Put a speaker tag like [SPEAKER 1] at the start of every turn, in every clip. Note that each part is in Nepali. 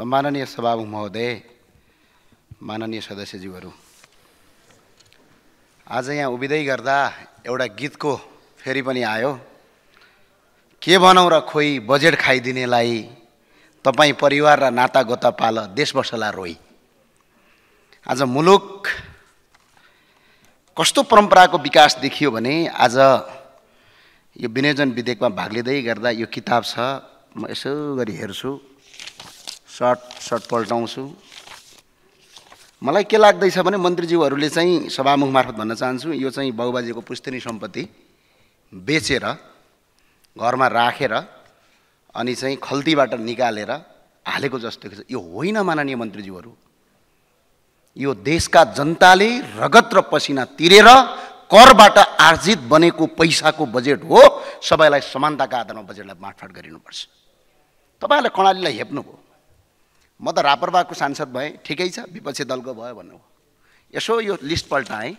[SPEAKER 1] सम्माननीय सभामुख महोदय माननीय सदस्यज्यूहरू आज यहाँ उभिँदै गर्दा एउटा गीतको फेरि पनि आयो के भनौँ र खोइ बजेट खाइदिनेलाई तपाईँ परिवार र नातागोता पाल देश बसला रोई आज मुलुक कस्तो परम्पराको विकास देखियो भने आज यो विनियोजन विधेयकमा भाग लिँदै गर्दा यो किताब छ म यसो गरी हेर्छु सर्ट सर्ट पल्टाउँछु मलाई के लाग्दैछ भने मन्त्रीज्यूहरूले चाहिँ सभामुख मार्फत भन्न चाहन्छु यो चाहिँ बाउबाजेको पुस्तनी सम्पत्ति बेचेर घरमा राखेर अनि चाहिँ खल्तीबाट निकालेर हालेको जस्तो यो होइन माननीय मन्त्रीज्यूहरू यो देशका जनताले रगत र पसिना तिरेर करबाट आर्जित बनेको पैसाको बजेट हो सबैलाई समानताका आधारमा बजेटलाई बाँडफाँड गरिनुपर्छ तपाईँहरूले कर्णालीलाई हेप्नुभयो म त रापरबाको सांसद भएँ ठिकै छ विपक्षी दलको भयो भन्नु यसो यो लिस्ट पल्टाएँ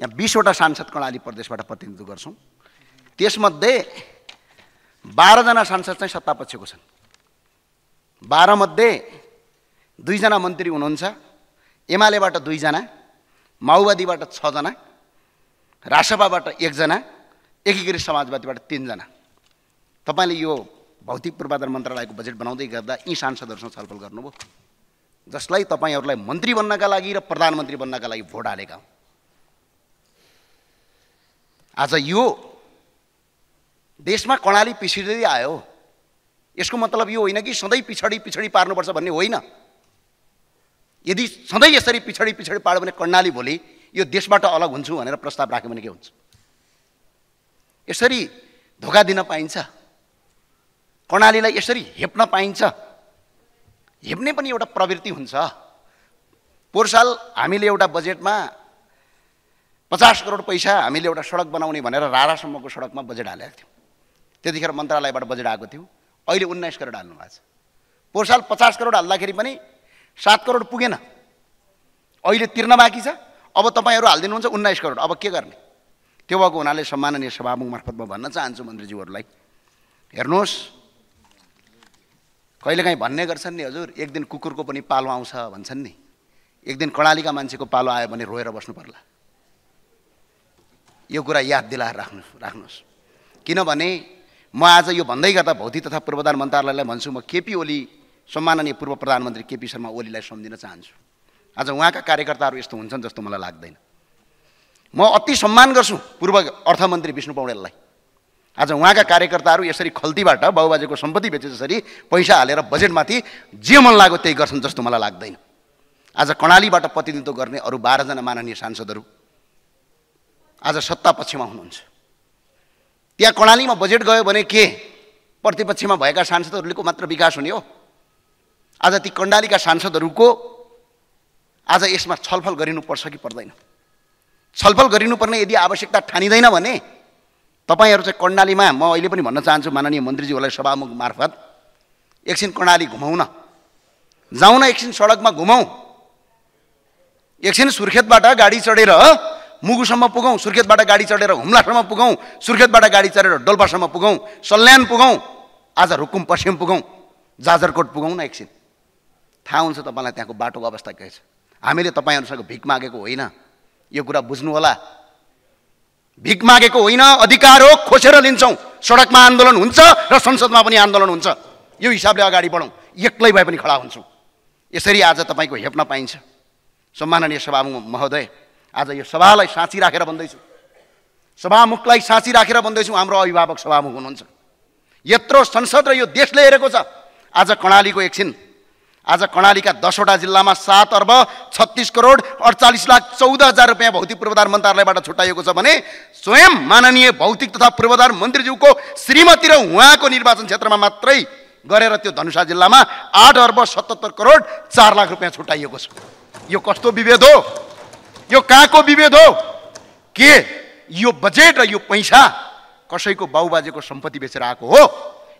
[SPEAKER 1] यहाँ बिसवटा सांसद कर्णाली प्रदेशबाट प्रतिनिधित्व गर्छौँ त्यसमध्ये बाह्रजना सांसद चाहिँ सत्तापक्षको छन् बाह्रमध्ये दुईजना मन्त्री हुनुहुन्छ एमालेबाट दुईजना माओवादीबाट छजना राजसभाबाट एकजना एकीकृत समाजवादीबाट तिनजना तपाईँले यो भौतिक पूर्वाधार मन्त्रालयको बजेट बनाउँदै गर्दा यी सांसदहरूसँग छलफल गर्नुभयो जसलाई तपाईँहरूलाई मन्त्री बन्नका लागि र प्रधानमन्त्री बन्नका लागि भोट हालेका हुन् आज यो देशमा कर्णाली पिछडिँदै आयो यसको मतलब यो होइन कि सधैँ पिछडी पिछडी पार्नुपर्छ भन्ने होइन यदि सधैँ यसरी पिछडी पिछडी पार्यो भने कर्णाली भोलि यो देशबाट अलग हुन्छु भनेर प्रस्ताव राख्यो भने के हुन्छ यसरी धोका दिन पाइन्छ कर्णालीलाई यसरी हेप्न पाइन्छ हेप्ने पनि एउटा प्रवृत्ति हुन्छ पोहोर साल हामीले एउटा बजेटमा पचास करोड पैसा हामीले एउटा सडक बनाउने भनेर राडासम्मको सडकमा बजेट हालेको थियौँ त्यतिखेर मन्त्रालयबाट बजेट आएको थियौँ अहिले उन्नाइस करोड हाल्नु भएको छ पोहोर साल पचास करोड हाल्दाखेरि पनि सात करोड पुगेन अहिले तिर्न बाँकी छ अब तपाईँहरू हालिदिनुहुन्छ उन्नाइस करोड अब के गर्ने त्यो भएको हुनाले सम्माननीय सभामुख मार्फत म भन्न चाहन्छु मन्त्रीज्यूहरूलाई हेर्नुहोस् कहिलेकाहीँ भन्ने गर्छन् नि हजुर एक दिन कुकुरको पनि पालो आउँछ भन्छन् नि एक दिन कडालीका मान्छेको पालो आयो भने रोएर बस्नु पर्ला यो कुरा याद दिलाएर राख्नु राख्नुहोस् किनभने म आज यो भन्दै गर्दा भौतिक तथा पूर्वाधार मन्त्रालयलाई भन्छु म केपी ओली सम्माननीय पूर्व प्रधानमन्त्री केपी शर्मा ओलीलाई सम्झिन चाहन्छु आज उहाँका कार्यकर्ताहरू यस्तो हुन्छन् जस्तो मलाई लाग्दैन म अति सम्मान गर्छु पूर्व अर्थमन्त्री विष्णु पौडेललाई आज उहाँका कार्यकर्ताहरू यसरी खल्तीबाट बाबुबाजेको सम्पत्ति बेचे जसरी पैसा हालेर बजेटमाथि जे मन लाग्यो त्यही गर्छन् जस्तो मलाई लाग्दैन आज कर्णालीबाट प्रतिनिधित्व गर्ने अरू बाह्रजना माननीय सांसदहरू आज सत्ता पक्षमा हुनुहुन्छ त्यहाँ कर्णालीमा बजेट गयो भने के प्रतिपक्षमा भएका सांसदहरूको मात्र विकास हुने हो आज ती कण्डालीका सांसदहरूको आज यसमा छलफल गरिनुपर्छ कि पर्दैन छलफल गरिनुपर्ने यदि आवश्यकता ठानिँदैन भने तपाईँहरू चाहिँ कर्णालीमा म अहिले पनि भन्न चाहन्छु माननीय मन्त्रीज्यूहरूलाई सभामुख मार्फत एकछिन कर्णाली घुमाउन जाउँ न एकछिन सडकमा घुमाउँ एकछिन सुर्खेतबाट गाडी चढेर मुगुसम्म पुगौँ सुर्खेतबाट गाडी चढेर हुम्लासम्म पुगौँ सुर्खेतबाट गाडी चढेर डोल्पासम्म पुगौँ सल्यान पुगौँ आज रुकुम पश्चिम पुगौँ जाजरकोट पुगौँ न एकछिन थाहा हुन्छ तपाईँलाई त्यहाँको बाटोको अवस्था के छ हामीले तपाईँहरूसँग भिख मागेको होइन यो कुरा बुझ्नु होला भिख मागेको होइन अधिकार हो खोसेर लिन्छौँ सडकमा आन्दोलन हुन्छ र संसदमा पनि आन्दोलन हुन्छ यो हिसाबले अगाडि बढौँ एक्लै भए पनि खडा हुन्छौँ यसरी आज तपाईँको हेप्न पाइन्छ सम्माननीय सभामुख महोदय आज यो सभालाई साँची राखेर भन्दैछु सभामुखलाई साँची राखेर भन्दैछु हाम्रो अभिभावक सभामुख हुनुहुन्छ यत्रो संसद र यो देशले हेरेको छ आज कर्णालीको एकछिन आज कर्णालीका दसवटा जिल्लामा सात अर्ब छत्तिस करोड अडचालिस लाख चौध हजार रुपियाँ भौतिक पूर्वाधार मन्त्रालयबाट छुट्याइएको छ भने स्वयं माननीय भौतिक तथा पूर्वाधार मन्त्रीज्यूको श्रीमती र उहाँको निर्वाचन क्षेत्रमा मात्रै गरेर त्यो धनुषा जिल्लामा आठ अर्ब सतहत्तर करोड चार लाख रुपियाँ छुट्याइएको छ यो कस्तो विभेद हो यो कहाँको विभेद हो के यो बजेट र यो पैसा कसैको बाउबाजेको सम्पत्ति बेचेर आएको हो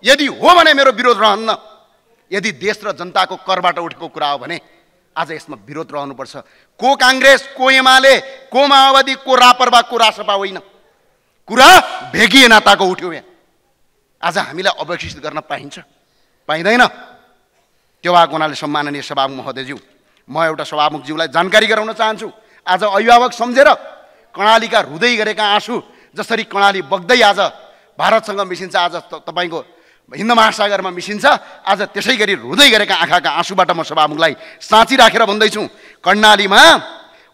[SPEAKER 1] यदि हो भने मेरो विरोध रहन्न यदि देश र जनताको करबाट उठेको कुरा हो भने आज यसमा विरोध रहनुपर्छ को काङ्ग्रेस को एमाले को माओवादी को रापरवा को रासपा होइन कुरा भेगिए नाताको उठ्यो यहाँ आज हामीलाई अपेक्षित गर्न पाइन्छ पाइँदैन त्यो भएको हुनाले सम्माननीय सभामुख महोदयज्यू म एउटा सभामुखज्यूलाई जानकारी गराउन चाहन्छु आज अभिभावक सम्झेर कर्णालीका हृदय गरेका आँसु जसरी कर्णाली बग्दै आज भारतसँग मिसिन्छ आज तपाईँको हिन्द महासागरमा मिसिन्छ आज त्यसै गरी रुँदै गरेका आँखाका आँसुबाट म सभामुखलाई साँची राखेर भन्दैछु कर्णालीमा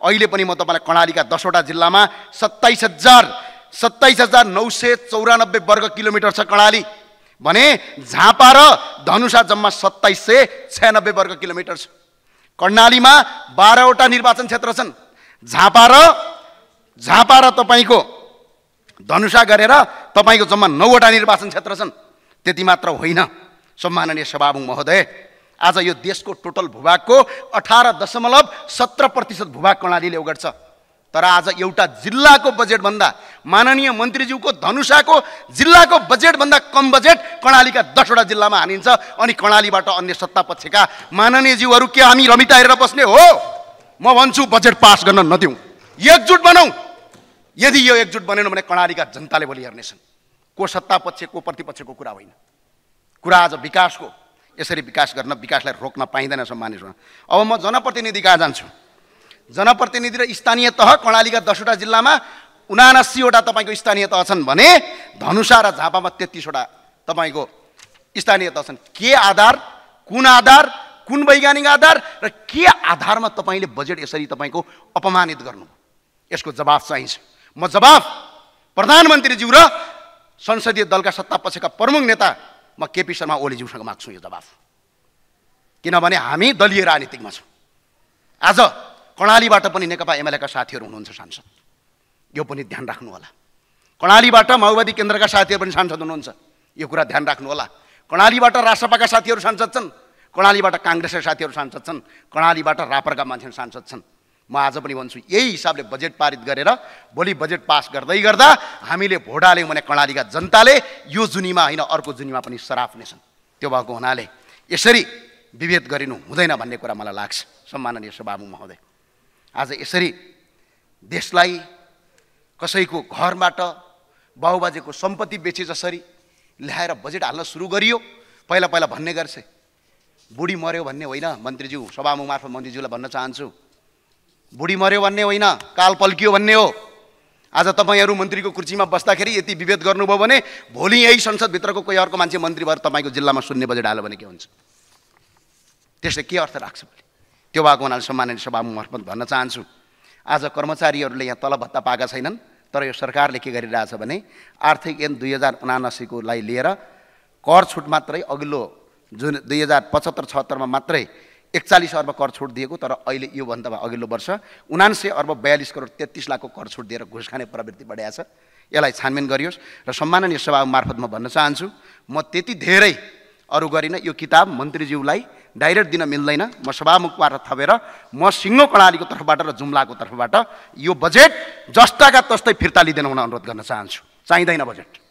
[SPEAKER 1] अहिले पनि म तपाईँलाई कर्णालीका दसवटा जिल्लामा सत्ताइस हजार सत्ताइस हजार नौ सय चौरानब्बे वर्ग किलोमिटर छ कर्णाली भने झापा र धनुषा जम्मा सत्ताइस सय छयानब्बे वर्ग किलोमिटर छ कर्णालीमा बाह्रवटा निर्वाचन क्षेत्र छन् झापा र झापा र तपाईँको धनुषा गरेर तपाईँको जम्मा नौवटा निर्वाचन क्षेत्र छन् त्यति मात्र होइन सम्माननीय सभामुङ महोदय आज यो देशको टोटल भूभागको अठार दशमलव सत्र प्रतिशत भूभाग कर्णालीले ओगट्छ तर आज एउटा जिल्लाको बजेटभन्दा माननीय मन्त्रीज्यूको धनुषाको जिल्लाको बजेटभन्दा कम बजेट कर्णालीका दसवटा जिल्लामा हानिन्छ अनि कर्णालीबाट अन्य सत्ता पक्षका माननीयज्यूहरू के हामी रमिता हेरेर बस्ने हो म भन्छु बजेट पास गर्न नदिउँ एकजुट बनाऊ यदि यो एकजुट बनेन भने कर्णालीका जनताले भोलि हेर्नेछन् को सत्तापक्ष को प्रतिपक्षको कुरा होइन कुरा आज विकासको यसरी विकास गर्न विकासलाई रोक्न पाइँदैन मानिसमा अब म जनप्रतिनिधि कहाँ जान्छु जनप्रतिनिधि र स्थानीय तह कर्णालीका दसवटा जिल्लामा उनासीवटा तपाईँको स्थानीय तह छन् भने धनुषा र झापामा तेत्तिसवटा तपाईँको स्थानीय तह छन् के आधार कुन आधार कुन वैज्ञानिक आधार र के आधारमा तपाईँले बजेट यसरी तपाईँको अपमानित गर्नु यसको जवाफ चाहिन्छ म जवाफ प्रधानमन्त्रीज्यू र संसदीय दलका सत्ता पक्षका प्रमुख नेता म केपी शर्मा ओलीज्यूसँग माग्छु यो जवाफ किनभने हामी दलीय राजनीतिमा छौँ आज कर्णालीबाट पनि नेकपा एमालेका साथीहरू हुनुहुन्छ सांसद यो पनि ध्यान राख्नु होला कर्णालीबाट माओवादी केन्द्रका साथीहरू पनि सांसद हुनुहुन्छ यो कुरा ध्यान राख्नु होला कर्णालीबाट राष्ट्रपाका साथीहरू सांसद छन् कर्णालीबाट काङ्ग्रेसका साथीहरू सांसद छन् कर्णालीबाट रापरका मान्छेहरू सांसद छन् म आज पनि भन्छु यही हिसाबले बजेट पारित गरेर भोलि बजेट पास गर्दै गर्दा हामीले भोट हाल्यौँ भने कर्णालीका जनताले यो जुनीमा होइन अर्को जुनीमा पनि सराफ्नेछन् त्यो भएको हुनाले यसरी विभेद गरिनु हुँदैन भन्ने कुरा मलाई लाग्छ सम्माननीय सभामु महोदय आज यसरी देशलाई कसैको घरबाट बाबुबाजेको सम्पत्ति बेचे जसरी ल्याएर बजेट हाल्न सुरु गरियो पहिला पहिला भन्ने गर्छ बुढी मऱ्यो भन्ने होइन मन्त्रीज्यू सभामुख मार्फत मन्त्रीज्यूलाई भन्न चाहन्छु बुढी मऱ्यो भन्ने होइन काल पल्कियो भन्ने हो आज तपाईँहरू मन्त्रीको कुर्सीमा बस्दाखेरि यति विभेद गर्नुभयो भने भोलि यही संसदभित्रको कोही अर्को मान्छे मन्त्री भएर तपाईँको जिल्लामा सुन्ने बजेट हाल्यो भने के हुन्छ त्यसले के अर्थ राख्छ भोलि त्यो भएको हुनाले सम्माननीय सभामा मर्फत भन्न चाहन्छु आज कर्मचारीहरूले यहाँ तलब भत्ता पाएका छैनन् तर यो सरकारले के गरिरहेछ भने आर्थिक ऐन दुई हजार उनासीकोलाई लिएर कर छुट मात्रै अघिल्लो जुन दुई हजार पचहत्तर छहत्तरमा मात्रै एकचालिस अर्ब कर छुट दिएको तर अहिले योभन्दा अघिल्लो वर्ष उनान्सय अर्ब बयालिस करोड तेत्तिस लाखको कर छुट दिएर घुस खाने प्रवृत्ति बढाएको छ यसलाई छानबिन गरियोस् र सम्माननीय सभा मार्फत म भन्न चाहन्छु म त्यति धेरै अरू गरिनँ यो किताब मन्त्रीज्यूलाई डाइरेक्ट दिन मिल्दैन म सभामुखबाट थपेर म सिङ्गो कर्णालीको तर्फबाट र जुम्लाको तर्फबाट यो बजेट जस्ताका तस्तै फिर्ता लिँदैन हुन अनुरोध गर्न चाहन्छु चाहिँदैन बजेट